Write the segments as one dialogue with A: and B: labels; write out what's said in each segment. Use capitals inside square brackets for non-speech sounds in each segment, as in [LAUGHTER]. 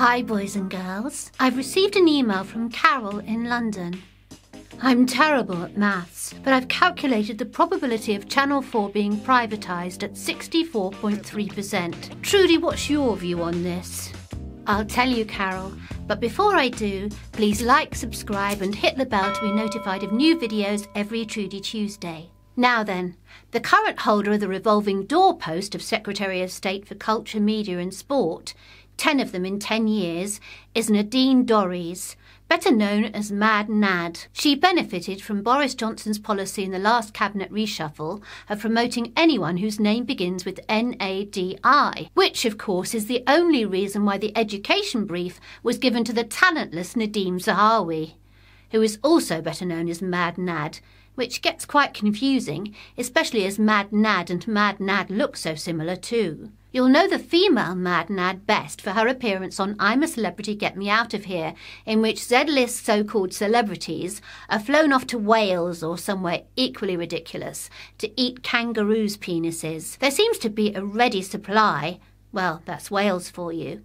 A: Hi, boys and girls. I've received an email from Carol in London. I'm terrible at maths, but I've calculated the probability of Channel 4 being privatised at 64.3%. Trudy, what's your view on this? I'll tell you, Carol, but before I do, please like, subscribe, and hit the bell to be notified of new videos every Trudy Tuesday. Now then, the current holder of the revolving door post of Secretary of State for Culture, Media and Sport 10 of them in 10 years, is Nadine Dorries, better known as Mad Nad. She benefited from Boris Johnson's policy in the last cabinet reshuffle of promoting anyone whose name begins with NADI, which, of course, is the only reason why the education brief was given to the talentless Nadine Zahawi, who is also better known as Mad Nad which gets quite confusing, especially as Mad Nad and Mad Nad look so similar too. You'll know the female madnad best for her appearance on I'm a Celebrity, Get Me Out of Here, in which Z-list so-called celebrities are flown off to Wales or somewhere equally ridiculous to eat kangaroos' penises. There seems to be a ready supply. Well, that's Wales for you.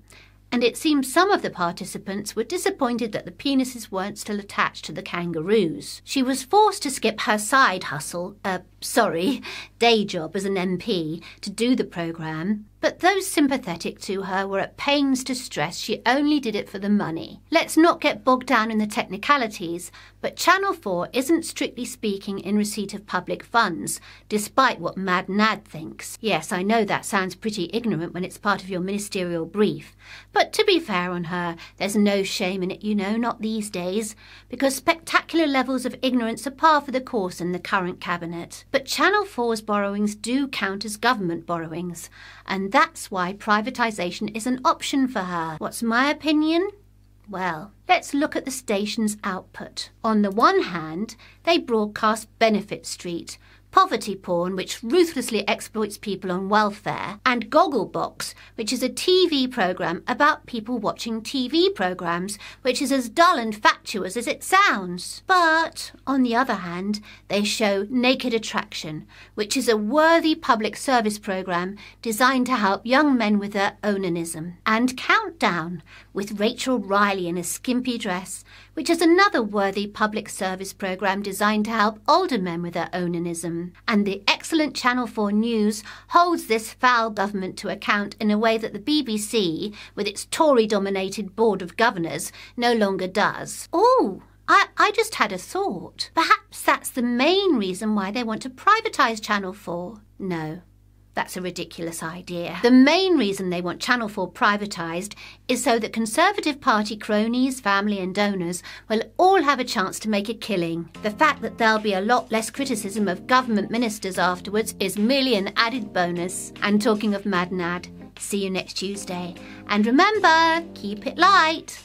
A: And it seems some of the participants were disappointed that the penises weren't still attached to the kangaroos. She was forced to skip her side hustle, uh, sorry, [LAUGHS] day job as an MP to do the programme, but those sympathetic to her were at pains to stress she only did it for the money. Let's not get bogged down in the technicalities, but Channel 4 isn't strictly speaking in receipt of public funds, despite what Mad Nad thinks. Yes, I know that sounds pretty ignorant when it's part of your ministerial brief, but to be fair on her, there's no shame in it, you know, not these days, because spectacular levels of ignorance are par for the course in the current cabinet. But Channel 4's borrowings do count as government borrowings, and that's why privatisation is an option for her. What's my opinion? Well, let's look at the station's output. On the one hand, they broadcast Benefit Street, Poverty Porn, which ruthlessly exploits people on welfare, and Gogglebox, which is a TV programme about people watching TV programmes, which is as dull and fatuous as it sounds. But, on the other hand, they show Naked Attraction, which is a worthy public service programme designed to help young men with their onanism, and Countdown, with Rachel Riley in a skimpy dress, which is another worthy public service programme designed to help older men with their onanism. And the excellent Channel 4 News holds this foul government to account in a way that the BBC, with its Tory dominated Board of Governors, no longer does. Oh, I, I, just had a thought. Perhaps that's the main reason why they want to privatise Channel 4. No, that's a ridiculous idea. The main reason they want Channel 4 privatised is so that Conservative Party cronies, family, and donors will all have a chance to make a killing. The fact that there'll be a lot less criticism of government ministers afterwards is merely an added bonus. And talking of Madnad, see you next Tuesday. And remember, keep it light.